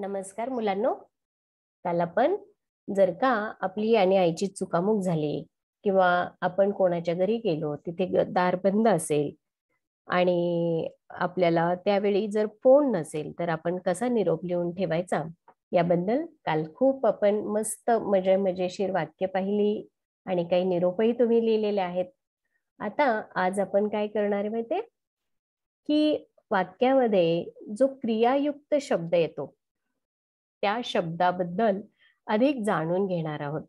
नमस्कार मुलांनो काल आपण जर का आपली आणि आईची चुकामुक झाली किंवा आपण कोणाच्या घरी गेलो तिथे दार बंद असेल आणि आपल्याला त्यावेळी जर फोन नसेल तर आपण कसा निरोप लिहून ठेवायचा याबद्दल काल खूप आपण मस्त मजे मजेशीर वाक्य पाहिली आणि काही निरोपही तुम्ही लिहिलेले आहेत आता आज आपण काय करणार माहिती की वाक्यामध्ये जो क्रियायुक्त शब्द येतो त्या शब्दाबद्दल अधिक जाणून घेणार आहोत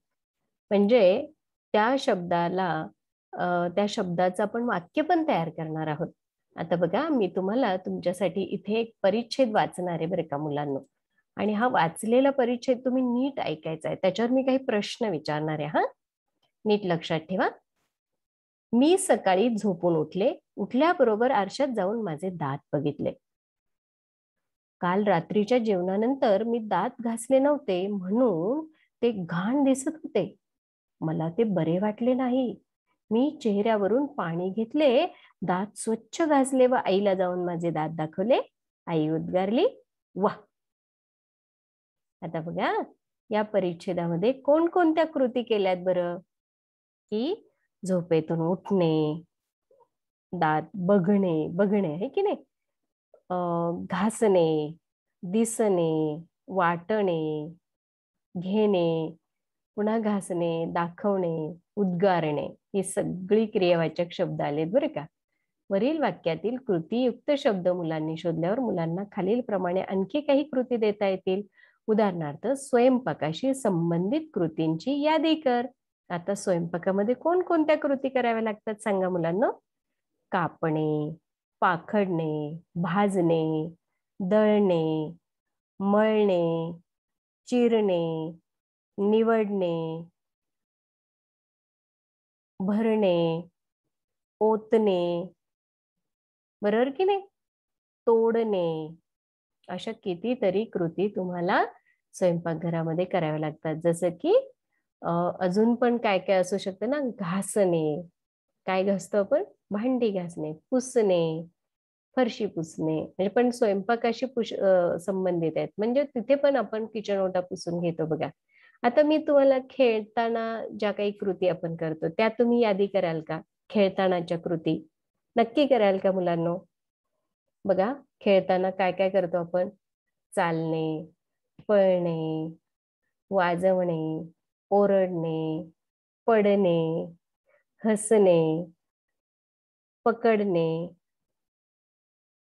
म्हणजे त्या शब्दाला त्या शब्दाचं आपण वाक्य पण तयार करणार आहोत आता बघा मी तुम्हाला तुमच्यासाठी इथे एक परिच्छेद वाचणार आहे बरं का मुलांना आणि हा वाचलेला परिच्छेद तुम्ही नीट ऐकायचा आहे त्याच्यावर मी काही प्रश्न विचारणार आहे हा नीट लक्षात ठेवा मी सकाळी झोपून उठले उठल्याबरोबर आरशात जाऊन माझे दात बघितले काल रात्रीच्या जेवणानंतर मी दात घासले नव्हते म्हणून ते घाण दिसत होते मला ते बरे वाटले नाही मी चेहऱ्यावरून पाणी घेतले दात स्वच्छ घासले व आईला जाऊन माझे दात दाखवले आई उद्गारली वा आता बघा या परिच्छेदामध्ये कोणकोणत्या कृती केल्यात बरं की झोपेतून उठणे दात बघणे बघणे आहे की नाही घासणे दिसणे वाटणे घेणे पुन्हा घासणे दाखवणे उद्गारणे ही सगळी क्रियावाचक शब्द आलेत बरे का वरील वाक्यातील कृतीयुक्त शब्द मुलांनी शोधल्यावर मुलांना खालीलप्रमाणे आणखी काही कृती देता येतील उदाहरणार्थ स्वयंपाकाशी संबंधित कृतींची यादी कर आता स्वयंपाकामध्ये कोणकोणत्या कृती कराव्या लागतात सांगा मुलांना कापणे पाखडणे भाजणे दळणे मळणे चिरणे निवडणे भरणे ओतणे बरोबर की नाही तोडणे अशा कितीतरी कृती तुम्हाला स्वयंपाकघरामध्ये कराव्या लागतात जसं की अजून पण काय काय असू शकतं ना घासणे काय घासतो आपण भांडी घासणे पुसणे फरशी पुसणे म्हणजे पण स्वयंपाकाशी पुश संबंधित आहेत म्हणजे तिथे पण आपण किचन ओटा पुसून घेतो बघा आता मी तुम्हाला खेळताना ज्या काही कृती आपण करतो त्या तुम्ही यादी कराल का खेळतानाच्या कृती नक्की कराल का मुलांना बघा खेळताना काय काय करतो आपण चालणे पळणे वाजवणे ओरडणे पडणे हसणे पकडणे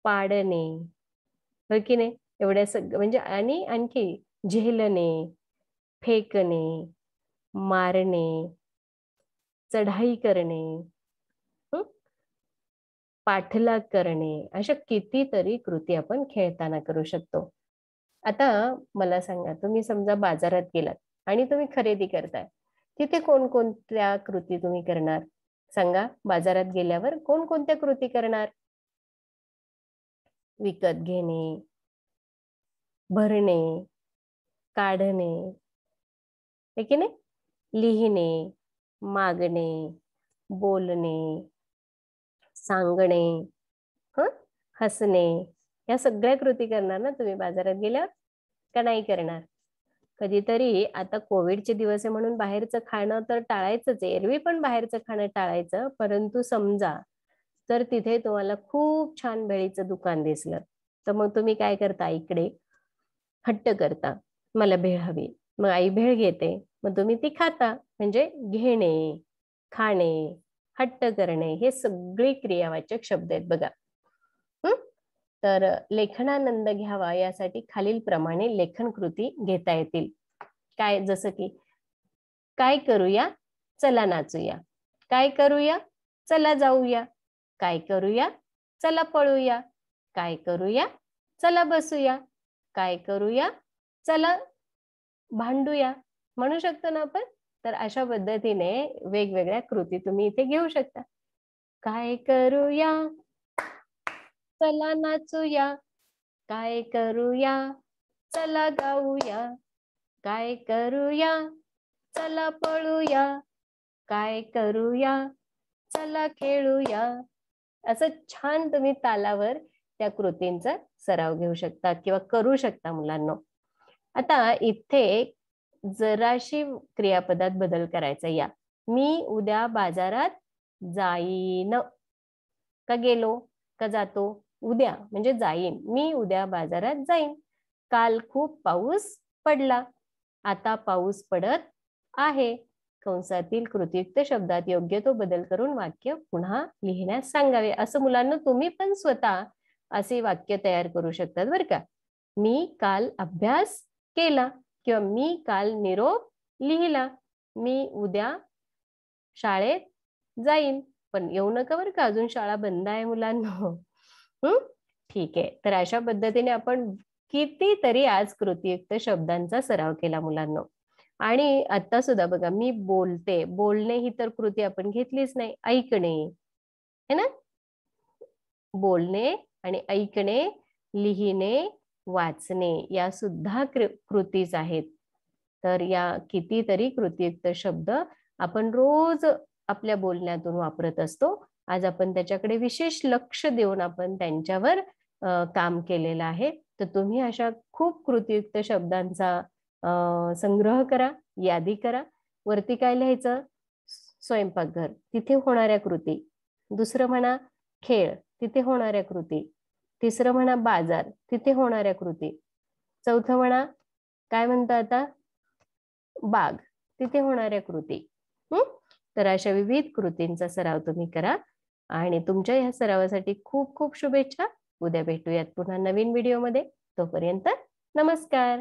पाडणे हो की नाही एवढ्या सग म्हणजे आणि आणखी झेलणे फेकणे मारणे चढाई करणे पाठलाग करणे अशा कितीतरी कृती आपण खेळताना करू शकतो आता मला सांगा तुम्ही समजा बाजारात गेलात आणि तुम्ही खरेदी करताय तिथे कोणकोणत्या कृती तुम्ही करणार सांगा बाजारात गेल्यावर कोणकोणत्या कृती करणार विकत घेणे भरणे काढणे हे की नाही लिहिणे मागणे बोलणे सांगणे ह हसणे या सगळ्या कृती करणार ना तुम्ही बाजारात गेल्यावर का नाही करणार कधीतरी आता कोविडचे दिवस आहे म्हणून बाहेरचं खाणं तर टाळायचंच आहे एरवी पण बाहेरचं खाणं टाळायचं परंतु समजा तर तिथे तुम्हाला खूप छान भेळीचं दुकान दिसलं तर मग तुम्ही काय करता इकडे हट्ट करता मला भेळ हवी मग आई भेळ घेते मग तुम्ही ती खाता म्हणजे घेणे खाणे हट्ट करणे हे सगळे क्रियावाचक शब्द आहेत बघा तर लेखनानंद घ्यावा यासाठी खालील प्रमाणे लेखन कृती घेता येतील काय जसं की काय करूया चला नाचूया काय करूया चला जाऊया काय करूया चला पळूया काय करूया चला बसूया काय करूया चला भांडूया म्हणू शकतो ना आपण तर अशा पद्धतीने वेगवेगळ्या कृती तुम्ही इथे घेऊ शकता काय करूया चला नाचूया काय करूया चला गाऊया काय करूया चला पळूया काय करूया चला खेळूया असं छान तुम्ही तालावर त्या कृतींचा सराव घेऊ शकता किंवा करू शकता मुलांना आता इथे जराशी क्रियापदात बदल करायचा या मी उद्या बाजारात जाईन का गेलो का जातो उद्या म्हणजे जाईन मी उद्या बाजारात जाईन काल खूप पाऊस पडला आता पाऊस पडत आहे कंसातील कृतियुक्त शब्दात योग्य तो बदल करून वाक्य पुन्हा लिहिण्यास सांगावे असं मुलांना तुम्ही पण स्वतः असे वाक्य तयार करू शकतात बरं का मी काल अभ्यास केला किंवा मी काल निरोप लिहिला मी उद्या शाळेत जाईन पण येऊ नका बरं का अजून शाळा बंद आहे मुलांना ठीक आहे तर अशा पद्धतीने आपण कितीतरी आज कृतीयुक्त शब्दांचा सराव केला मुलांना आणि आता सुद्धा बघा मी बोलते बोलणे ही तर कृती आपण घेतलीच नाही ऐकणे है ना बोलणे आणि ऐकणे लिहिणे वाचणे या सुद्धा कृतीच आहेत तर या कितीतरी कृतीयुक्त शब्द आपण रोज आपल्या बोलण्यातून वापरत असतो आज आपण त्याच्याकडे विशेष लक्ष देऊन आपण त्यांच्यावर काम केलेलं आहे तर तुम्ही अशा खूप कृतीयुक्त शब्दांचा संग्रह करा यादी करा वरती काय लिहायचं स्वयंपाकघर तिथे होणाऱ्या कृती दुसरं म्हणा खेळ तिथे होणाऱ्या कृती तिसरं म्हणा बाजार तिथे होणाऱ्या कृती चौथं म्हणा काय म्हणतो आता बाग तिथे होणाऱ्या कृती हम्म तर अशा विविध कृतींचा सराव तुम्ही करा आणि तुमच्या या सरावासाठी खूप खूप शुभेच्छा उद्या भेटूयात पुन्हा नवीन व्हिडिओमध्ये तोपर्यंत नमस्कार